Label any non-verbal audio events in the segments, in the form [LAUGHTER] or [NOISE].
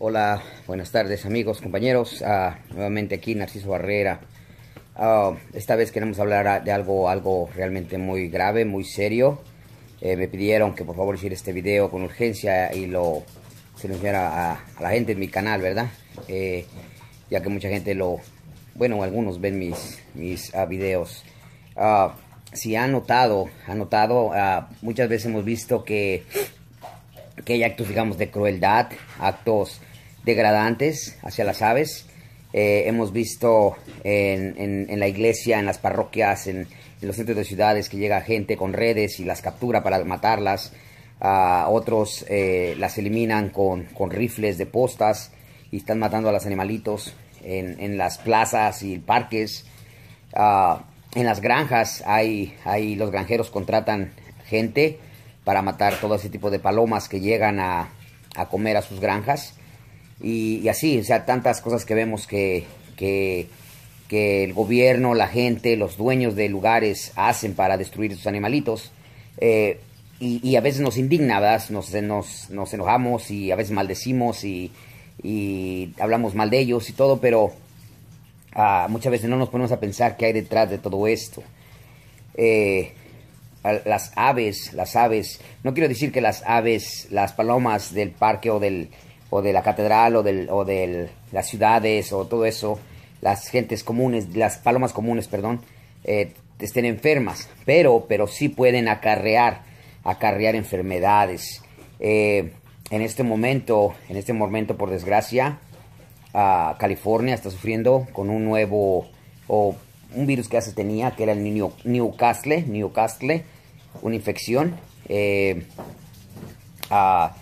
Hola, buenas tardes amigos, compañeros. Ah, nuevamente aquí Narciso Barrera. Ah, esta vez queremos hablar de algo, algo realmente muy grave, muy serio. Eh, me pidieron que por favor hiciera este video con urgencia y lo se lo enviara a, la gente en mi canal, ¿verdad? Eh, ya que mucha gente lo... Bueno, algunos ven mis, mis ah, videos. si han notado, han notado, muchas veces hemos visto que que hay actos, digamos, de crueldad, actos degradantes hacia las aves. Eh, hemos visto en, la iglesia, en las parroquias, en, los centros de ciudades que llega gente con redes y las captura para matarlas. otros eh, las eliminan con, rifles de postas y están matando a los animalitos en, las plazas y parques. en las granjas hay, los granjeros contratan gente para matar todo ese tipo de palomas que llegan a comer a sus granjas. Y, así, o sea, tantas cosas que vemos que, que, el gobierno, la gente, los dueños de lugares hacen para destruir sus animalitos. Eh, y, a veces nos indignadas Nos, nos, enojamos y a veces maldecimos y, hablamos mal de ellos y todo, pero ah, muchas veces no nos ponemos a pensar qué hay detrás de todo esto. Eh, las aves, las aves, no quiero decir que las aves, las palomas del parque o del, o de la catedral o, del, o de las ciudades o todo eso, las gentes comunes, las palomas comunes, perdón, eh, estén enfermas, pero, pero sí pueden acarrear, acarrear enfermedades. Eh, en este momento, en este momento, por desgracia, ah, California está sufriendo con un nuevo, o un virus que ya se tenía, que era el Newcastle, Newcastle, una infección. Eh, ah,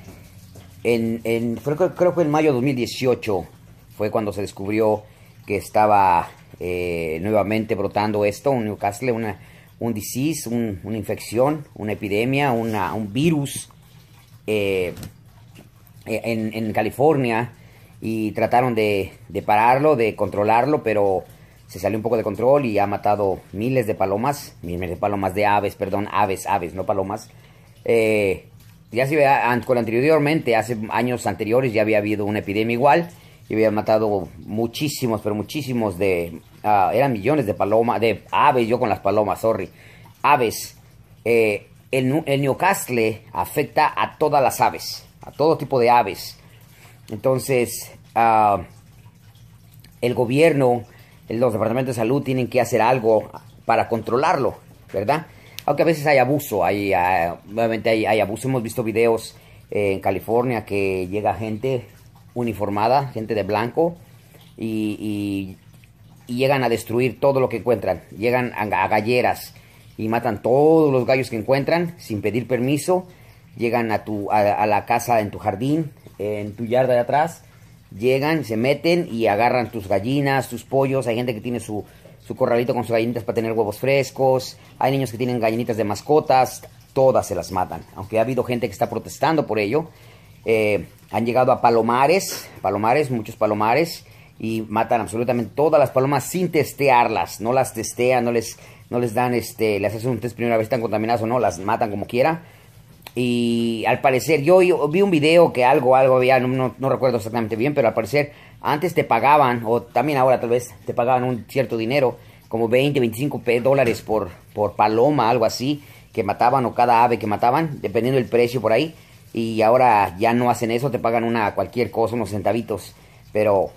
en, creo, que en mayo de 2018 fue cuando se descubrió que estaba eh, nuevamente brotando esto, un Newcastle, una, un disease, una infección, una epidemia, un virus eh, eh, en, California y trataron de, de pararlo, de controlarlo, pero se salió un poco de control y ha matado miles de palomas, miles de palomas de aves, perdón, aves, aves, no palomas. Eh, ya se ve, con anteriormente, hace años anteriores ya había habido una epidemia igual y habían matado muchísimos, pero muchísimos de, ah, eran millones de palomas, de aves, yo con las palomas, sorry, aves. Eh, el, el Newcastle afecta a todas las aves, a todo tipo de aves. Entonces, ah, el gobierno, los departamentos de salud tienen que hacer algo para controlarlo, ¿verdad? Aunque a veces hay abuso, hay, ah, obviamente hay, abuso. Hemos visto videos eh, en California que llega gente uniformada, gente de blanco, y, llegan a destruir todo lo que encuentran. Llegan a, galleras y matan todos los gallos que encuentran sin pedir permiso. Llegan a, tu, a la casa en tu jardín, en tu yarda de atrás. Llegan, se meten y agarran tus gallinas, tus pollos. Hay gente que tiene su, su corralito con sus gallinitas para tener huevos frescos. Hay niños que tienen gallinitas de mascotas. Todas se las matan. Aunque ha habido gente que está protestando por ello. Eh, han llegado a palomares, palomares, muchos palomares. Y matan absolutamente todas las palomas sin testearlas. No las testean, no les, no les dan, este, les hacen un test primera vez, están contaminadas o no, las matan como quiera. Y al parecer, yo, vi un video que algo, algo había, no, recuerdo exactamente bien, pero al parecer antes te pagaban, o también ahora tal vez, te pagaban un cierto dinero, como 20, 25 dólares por, paloma, algo así, que mataban o cada ave que mataban, dependiendo del precio por ahí. Y ahora ya no hacen eso, te pagan una cualquier cosa, unos centavitos. Pero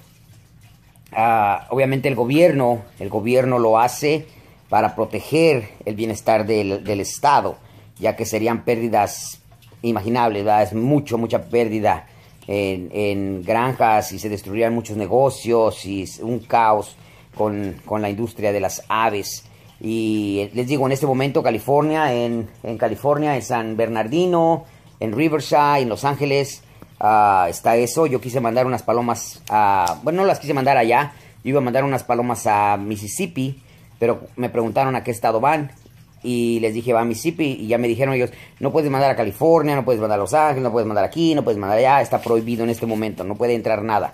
ah, obviamente el gobierno, el gobierno lo hace para proteger el bienestar del Estado ya que serían pérdidas imaginables, es mucho, mucha pérdida en, granjas y se destruirían muchos negocios y un caos con, la industria de las aves. Y eh, les digo, en este momento California, en, California, en San Bernardino, en Riverside, en Los Ángeles, ah, está eso. Yo quise mandar unas palomas a... Bueno, no las quise mandar allá. Yo iba a mandar unas palomas a Mississippi, pero me preguntaron a qué estado van y les dije, va a Mississippi, y ya me dijeron ellos, no puedes mandar a California, no puedes mandar a Los Ángeles, no puedes mandar aquí, no puedes mandar allá, está prohibido en este momento, no puede entrar nada.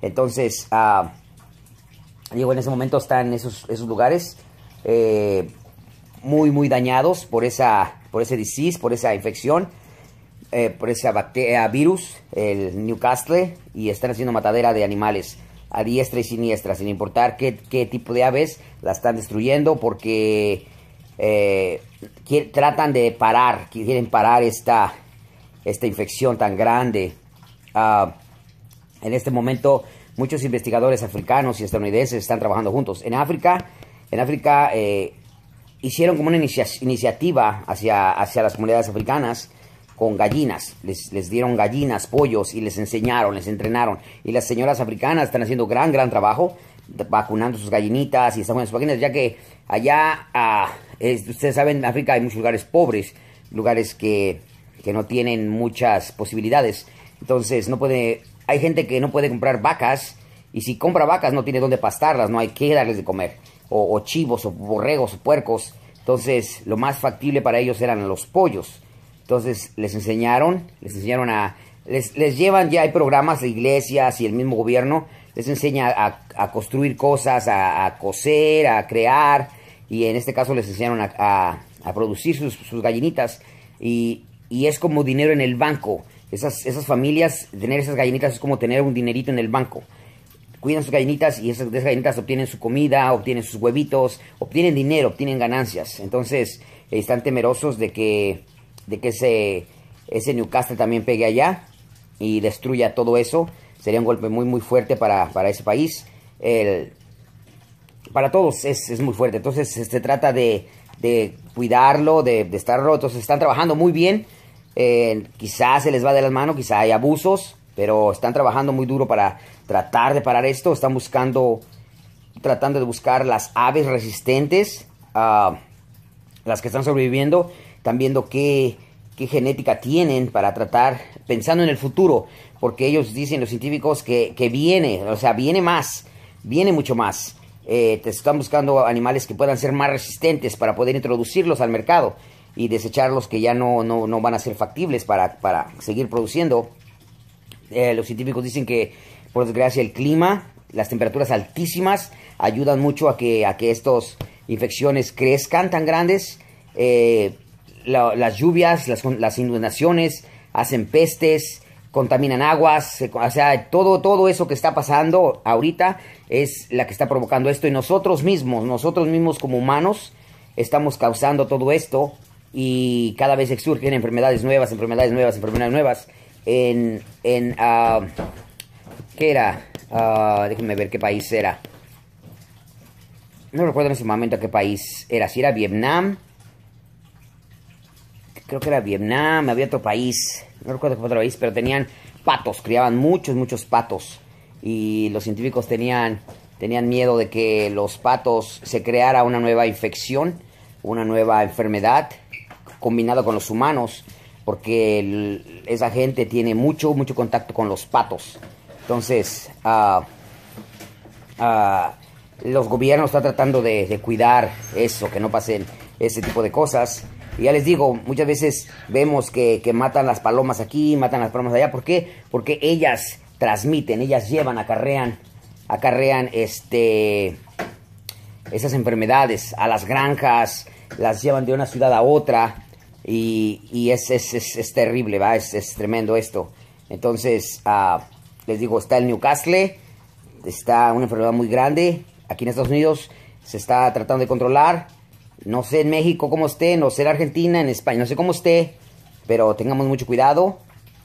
Entonces, uh, digo, en ese momento están esos, esos lugares eh, muy, muy dañados por, esa, por ese disease, por esa infección, eh, por ese virus, el Newcastle, y están haciendo matadera de animales a diestra y siniestra, sin importar qué, qué tipo de aves, la están destruyendo porque eh, tratan de parar, quieren parar esta, esta infección tan grande. Ah, en este momento, muchos investigadores africanos y estadounidenses están trabajando juntos. En África, en África eh, hicieron como una iniciativa hacia, hacia las comunidades africanas con gallinas, les, les, dieron gallinas, pollos y les enseñaron, les entrenaron. Y las señoras africanas están haciendo gran, gran trabajo vacunando sus gallinitas y están con sus ya que allá, ah, ustedes saben, en África hay muchos lugares pobres, lugares que, que no tienen muchas posibilidades. Entonces, no puede, hay gente que no puede comprar vacas y si compra vacas no tiene dónde pastarlas, no hay que darles de comer. O, chivos, o borregos, o puercos. Entonces, lo más factible para ellos eran los pollos. Entonces, les enseñaron, les enseñaron a... Les, les llevan, ya hay programas de iglesias y el mismo gobierno les enseña a, construir cosas, a, coser, a crear, y en este caso les enseñaron a, producir sus, gallinitas, y, es como dinero en el banco. Esas, familias, tener esas gallinitas es como tener un dinerito en el banco. Cuidan sus gallinitas y esas, gallinitas obtienen su comida, obtienen sus huevitos, obtienen dinero, obtienen ganancias. Entonces, están temerosos de que, ese Newcastle también pegue allá y destruya todo eso sería un golpe muy muy fuerte para, ese país. para todos es, muy fuerte. Entonces se este, trata de, cuidarlo, de, de, estarlo. Entonces están trabajando muy bien. Eh, quizás se les va de las manos, quizás hay abusos, pero están trabajando muy duro para tratar de parar esto. Están buscando, tratando de buscar las aves resistentes, ah, las que están sobreviviendo. Están viendo qué, qué genética tienen para tratar, pensando en el futuro porque ellos dicen los científicos que, viene, o sea, viene más, viene mucho más. Eh, te están buscando animales que puedan ser más resistentes para poder introducirlos al mercado y desecharlos que ya no, van a ser factibles para, seguir produciendo. Eh, los científicos dicen que, por desgracia, el clima, las temperaturas altísimas, ayudan mucho a que, a que estas infecciones crezcan tan grandes. Eh, las lluvias, las, las inundaciones hacen pestes, contaminan aguas, o sea, todo, todo eso que está pasando ahorita es la que está provocando esto y nosotros mismos, nosotros mismos como humanos, estamos causando todo esto y cada vez surgen enfermedades nuevas, enfermedades nuevas, enfermedades nuevas. En, en ah, ¿qué era? Ah, déjenme ver qué país era. No recuerdo en ese momento qué país era, si era Vietnam. Creo que era Vietnam, había otro país no recuerdo qué otro país, pero tenían patos, criaban muchos, muchos patos. Y los científicos tenían, tenían miedo de que los patos se creara una nueva infección, una nueva enfermedad combinada con los humanos, porque esa gente tiene mucho, mucho contacto con los patos. Entonces, ah, ah, los gobiernos están tratando de, de cuidar eso, que no pasen ese tipo de cosas. Y ya les digo, muchas veces vemos que, matan las palomas aquí, matan las palomas allá. ¿Por qué? Porque ellas transmiten, ellas llevan, acarrean, acarrean este, esas enfermedades a las granjas, las llevan de una ciudad a otra. Y, es, es, es, terrible, ¿va? Es, tremendo esto. Entonces, ah, les digo, está el Newcastle, está una enfermedad muy grande aquí en Estados Unidos, se está tratando de controlar no sé en México cómo esté, no sé en Argentina, en España, no sé cómo esté, pero tengamos mucho cuidado.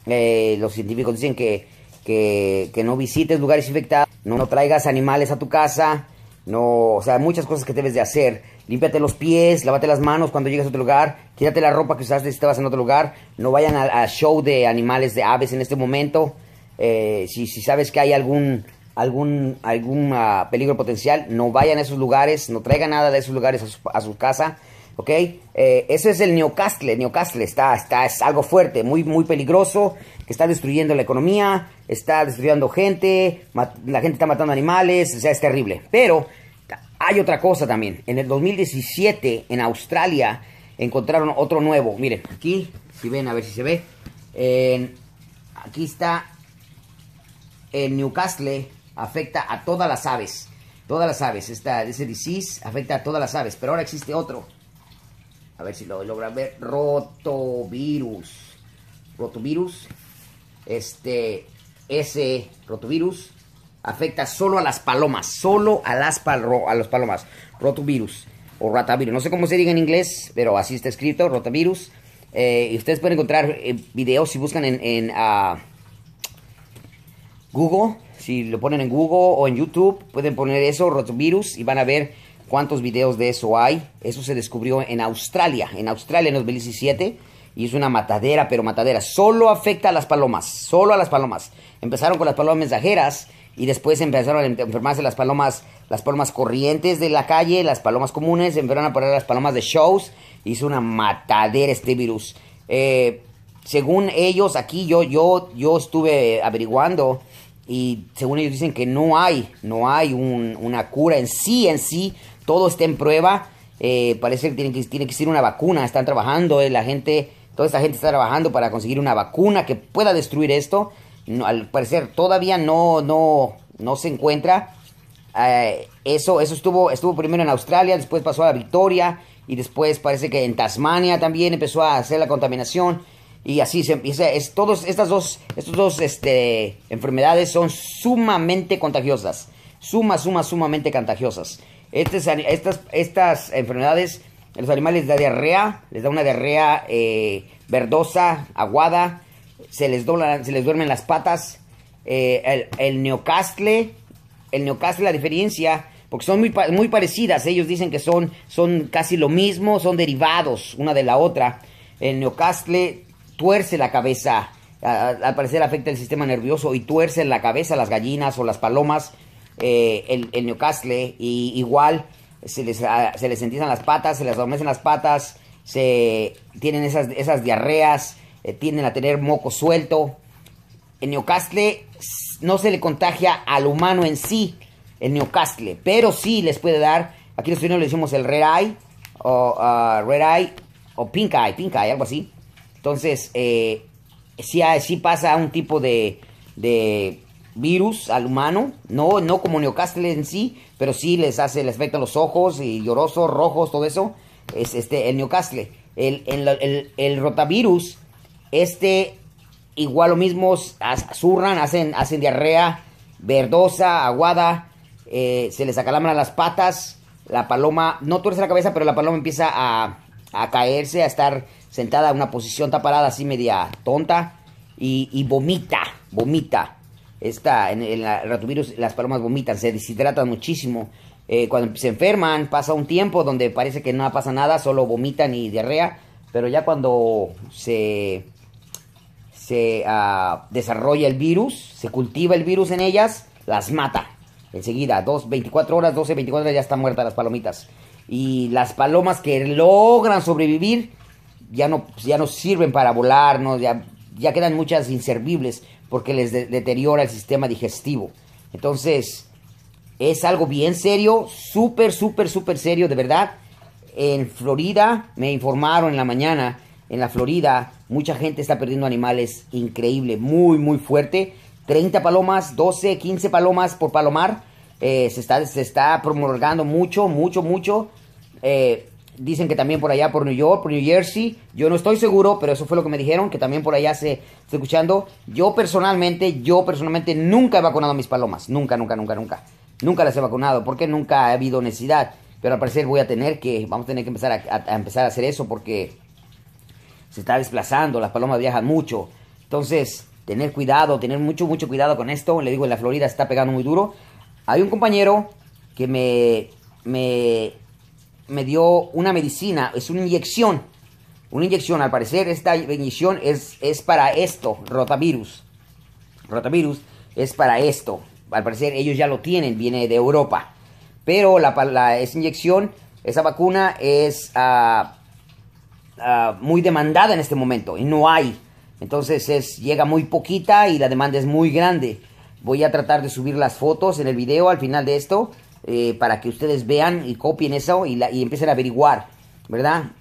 Eh, los científicos dicen que, que, no visites lugares infectados, no, traigas animales a tu casa, no, o sea, muchas cosas que debes de hacer. Límpiate los pies, lávate las manos cuando llegues a otro lugar, quítate la ropa que usaste si estabas en otro lugar, no vayan a, show de animales, de aves en este momento. Eh, si sabes que hay algún algún, algún peligro potencial, no vayan a esos lugares, no traigan nada de esos lugares a su, casa, ¿ok? Eso eh, ese es el Newcastle, Newcastle está, está, es algo fuerte, muy, muy peligroso, que está destruyendo la economía, está destruyendo gente, la gente está matando animales, o sea, es terrible. Pero hay otra cosa también, en el 2017 en Australia encontraron otro nuevo, miren, aquí, si ven, a ver si se ve, aquí está el Newcastle, afecta a todas las aves. Todas las aves. Esta, ese disease afecta a todas las aves. Pero ahora existe otro. A ver si lo logran ver. Rotovirus. Rotovirus. Este. Ese rotovirus afecta solo a las palomas. Solo a las, a los palomas. Rotovirus. O ratavirus. No sé cómo se diga en inglés. Pero así está escrito. Rotavirus. Eh, y ustedes pueden encontrar eh, videos si buscan en. Ah, Google. Si lo ponen en Google o en YouTube, pueden poner eso, rotovirus, y van a ver cuántos videos de eso hay. Eso se descubrió en Australia, en Australia en 2017. Y es una matadera, pero matadera. Solo afecta a las palomas, solo a las palomas. Empezaron con las palomas mensajeras y después empezaron a em-, enfermarse las palomas, las palomas corrientes de la calle, las palomas comunes, empezaron a poner las palomas de shows. es una matadera este virus. Eh, según ellos, aquí yo, yo, yo estuve averiguando y según ellos dicen que no hay, no hay una cura en sí, en sí, todo está en prueba, eh, parece que tiene, que tiene que ser una vacuna, están trabajando, eh, la gente, toda esta gente está trabajando para conseguir una vacuna que pueda destruir esto, al parecer todavía no, no, no se encuentra, eh, eso, eso estuvo, estuvo primero en Australia, después pasó a la Victoria y después parece que en Tasmania también empezó a hacer la contaminación, y así se empieza. Es, todos estas dos, estos dos este, enfermedades son sumamente contagiosas. Suma, suma, sumamente contagiosas. estas, estas enfermedades, los animales les da diarrea, les da una diarrea eh, verdosa, aguada, se les, doblan, se les duermen las patas. Eh, el, neocastle, el neocastle, la diferencia, porque son muy, muy parecidas, ellos dicen que son, son casi lo mismo, son derivados una de la otra. El neocastle tuerce la cabeza. Al parecer afecta el sistema nervioso y tuerce la cabeza las gallinas o las palomas, eh, el, neocastle, Y igual se les, ah, se las patas, se les adormecen las patas, se tienen esas, diarreas, eh, tienden a tener moco suelto. El neocastle no se le contagia al humano en sí, el neocastle, pero sí les puede dar. Aquí nosotros le decimos el red eye, o ah, red eye, o pink eye, pink eye, algo así. Entonces, eh, sí, pasa un tipo de, de, virus al humano, no, no como Newcastle en sí, pero sí les hace, les afecta los ojos y llorosos, rojos, todo eso. Es este, el Newcastle. El, rotavirus, este, igual lo mismo, zurran, hacen, hacen diarrea verdosa, aguada, eh, se les acalaman las patas, la paloma, no tuerce la cabeza, pero la paloma empieza a, a caerse, a estar sentada en una posición, taparada así media tonta y, vomita, vomita. Está en, el ratovirus las palomas vomitan, se deshidratan muchísimo. Eh, cuando se enferman pasa un tiempo donde parece que no pasa nada, solo vomitan y diarrea, pero ya cuando se, se ah, desarrolla el virus, se cultiva el virus en ellas, las mata. Enseguida, dos, 24 horas, 12, 24 horas ya están muertas las palomitas. Y las palomas que logran sobrevivir ya no, pues, ya sirven para volar, ya, ya quedan muchas inservibles porque les deteriora el sistema digestivo. Entonces, es algo bien serio, súper, súper, súper serio, de verdad. En Florida, me informaron en la mañana, en la Florida, mucha gente está perdiendo animales increíble, muy, muy fuerte. 30 palomas, 12, 15 palomas por palomar. Eh, se, está, se está promulgando mucho, mucho, mucho. Eh, Dicen que también por allá, por New York, por New Jersey. Yo no estoy seguro, pero eso fue lo que me dijeron, que también por allá se está escuchando. Yo personalmente, yo personalmente nunca he vacunado a mis palomas. Nunca, nunca, nunca, nunca. Nunca las he vacunado, porque nunca ha habido necesidad. Pero al parecer voy a tener que, vamos a tener que empezar a, empezar a hacer eso, porque se está desplazando, las palomas viajan mucho. Entonces, tener cuidado, tener mucho, mucho cuidado con esto. Le digo, en la Florida está pegando muy duro. Hay un compañero que me, me me dio una medicina, es una inyección. Una inyección, al parecer esta inyección es, es para esto, rotavirus. Rotavirus es para esto. Al parecer ellos ya lo tienen, viene de Europa. Pero la, esa inyección, esa vacuna es ah, ah, muy demandada en este momento y no hay. Entonces es, llega muy poquita y la demanda es muy grande. Voy a tratar de subir las fotos en el video al final de esto eh, para que ustedes vean y copien eso y, empiecen a averiguar, ¿verdad?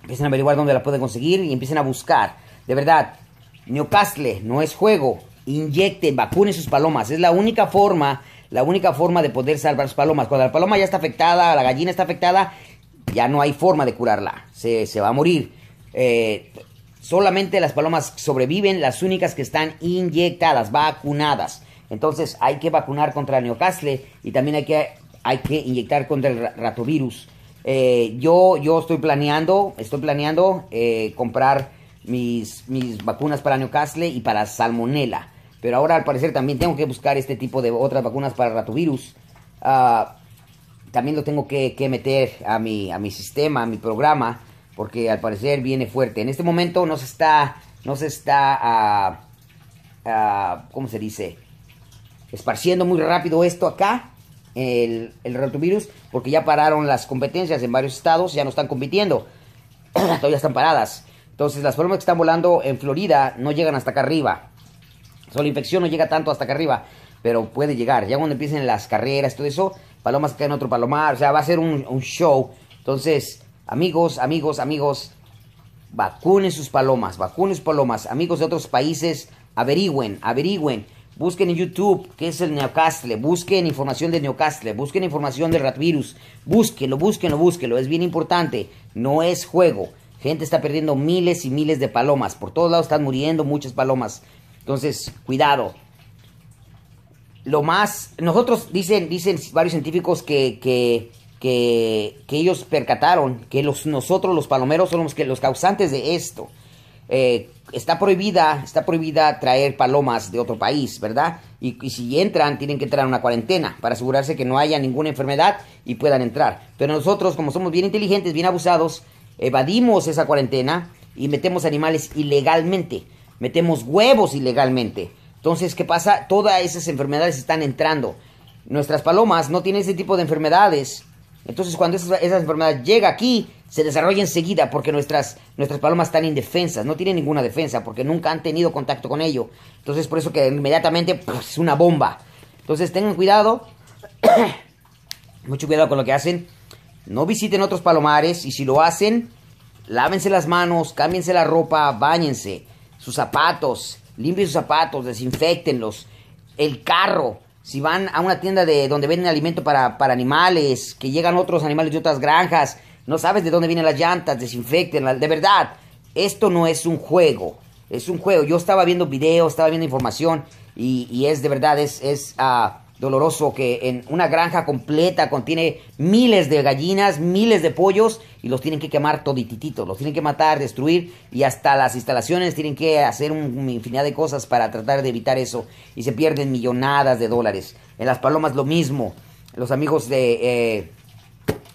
Empiecen a averiguar dónde la pueden conseguir y empiecen a buscar. De verdad, Newcastle no es juego. Inyecten, vacunen sus palomas. Es la única forma, la única forma de poder salvar sus palomas. Cuando la paloma ya está afectada, la gallina está afectada, ya no hay forma de curarla. Se, va a morir. Eh, solamente las palomas sobreviven, las únicas que están inyectadas, vacunadas. Entonces hay que vacunar contra el neocastle y también hay que, hay que inyectar contra el ratovirus. Eh, yo, yo estoy planeando, estoy planeando eh, comprar mis, mis vacunas para neocastle y para salmonela. Pero ahora al parecer también tengo que buscar este tipo de otras vacunas para ratovirus. Ah, también lo tengo que, meter a mi, a mi sistema, a mi programa, porque al parecer viene fuerte. En este momento no se está, no se está, ah, ah, ¿cómo se dice? esparciendo muy rápido esto acá, el, el porque ya pararon las competencias en varios estados, ya no están compitiendo, [CLEARS THROAT] todavía están paradas. Entonces las palomas que están volando en Florida no llegan hasta acá arriba. Solo la infección no llega tanto hasta acá arriba, pero puede llegar. Ya cuando empiecen las carreras, todo eso, palomas que en otro palomar, o sea, va a ser un, un show. Entonces, amigos, amigos, amigos, vacunen sus palomas, vacunen sus palomas. Amigos de otros países, averigüen, averigüen. Busquen en YouTube qué es el neocastle, busquen información de neocastle, busquen información del Ratvirus, búsquenlo, búsquenlo, búsquenlo, es bien importante, no es juego. Gente está perdiendo miles y miles de palomas, por todos lados están muriendo muchas palomas. Entonces, cuidado. Lo más, nosotros dicen, dicen varios científicos que, que, que, ellos percataron que los, nosotros los palomeros somos que, los causantes de esto. Eh, está prohibida, está prohibida traer palomas de otro país, ¿verdad? Y, si entran, tienen que entrar a una cuarentena para asegurarse que no haya ninguna enfermedad y puedan entrar. Pero nosotros, como somos bien inteligentes, bien abusados, evadimos esa cuarentena y metemos animales ilegalmente, metemos huevos ilegalmente. Entonces, ¿qué pasa? Todas esas enfermedades están entrando. Nuestras palomas no tienen ese tipo de enfermedades. Entonces, cuando esa enfermedad llega aquí, se desarrolla enseguida porque nuestras, nuestras palomas están indefensas, no tienen ninguna defensa porque nunca han tenido contacto con ello. Entonces por eso que inmediatamente pues, es una bomba. Entonces tengan cuidado, [COUGHS] mucho cuidado con lo que hacen. No visiten otros palomares y si lo hacen, lávense las manos, cámbiense la ropa, bañense, sus zapatos, limpien sus zapatos, desinfectenlos, el carro, si van a una tienda de donde venden alimento para, para, animales, que llegan otros animales de otras granjas, no sabes de dónde vienen las llantas, desinfectenlas, de verdad, esto no es un juego, es un juego. Yo estaba viendo videos, estaba viendo información y, es de verdad, es, es ah, doloroso que en una granja completa contiene miles de gallinas, miles de pollos y los tienen que quemar toditititos, los tienen que matar, destruir y hasta las instalaciones tienen que hacer un, una infinidad de cosas para tratar de evitar eso y se pierden millonadas de dólares. En las palomas lo mismo, los amigos de... Eh,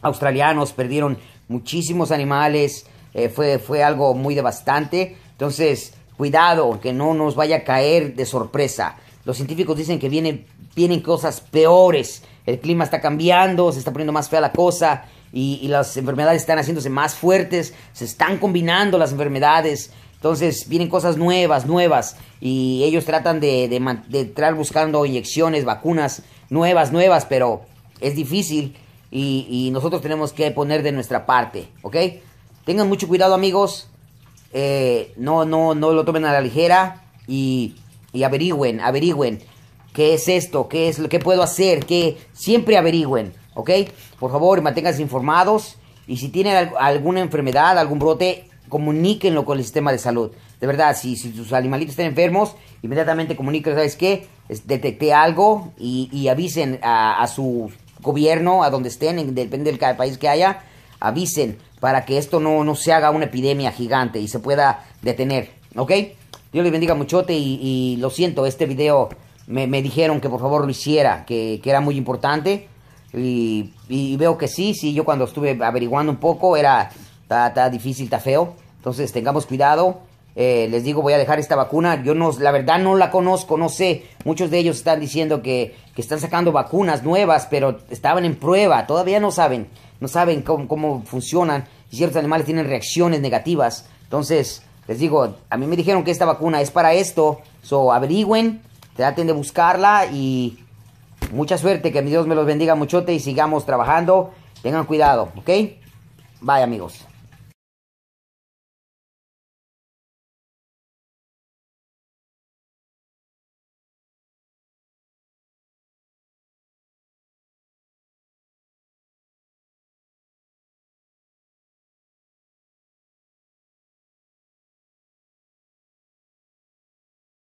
australianos perdieron muchísimos animales, eh, fue, fue algo muy devastante. Entonces, cuidado, que no nos vaya a caer de sorpresa. Los científicos dicen que vienen, vienen cosas peores. El clima está cambiando, se está poniendo más fea la cosa y, las enfermedades están haciéndose más fuertes, se están combinando las enfermedades. Entonces vienen cosas nuevas, nuevas, y ellos tratan de, de, de, entrar buscando inyecciones, vacunas nuevas, nuevas, pero es difícil y, nosotros tenemos que poner de nuestra parte, ¿ok? Tengan mucho cuidado amigos, eh, no, no, no lo tomen a la ligera y, y averigüen, averigüen qué es esto, qué es lo que puedo hacer, que siempre averigüen, ¿ok? Por favor, manténganse informados y si tienen alguna enfermedad, algún brote, comuníquenlo con el sistema de salud. De verdad, si, sus animalitos están enfermos, inmediatamente comuníquenlo, ¿sabes qué? detecte algo y, avisen a, a gobierno, a donde estén, depende del país que haya, avisen para que esto no, no se haga una epidemia gigante y se pueda detener, ¿ok? Dios les bendiga muchote y, y lo siento, este video me, dijeron que por favor lo hiciera, que, era muy importante y, veo que sí, sí, yo cuando estuve averiguando un poco era, está difícil, está feo, entonces tengamos cuidado. Eh, les digo, voy a dejar esta vacuna. Yo no, la verdad no la conozco, no sé. Muchos de ellos están diciendo que, están sacando vacunas nuevas, pero estaban en prueba. Todavía no saben, no saben cómo, funcionan. Y ciertos animales tienen reacciones negativas. Entonces, les digo, a mí me dijeron que esta vacuna es para esto. So, averigüen, traten de buscarla y mucha suerte. Que mi Dios me los bendiga muchote y sigamos trabajando. Tengan cuidado, ¿ok? Bye, amigos.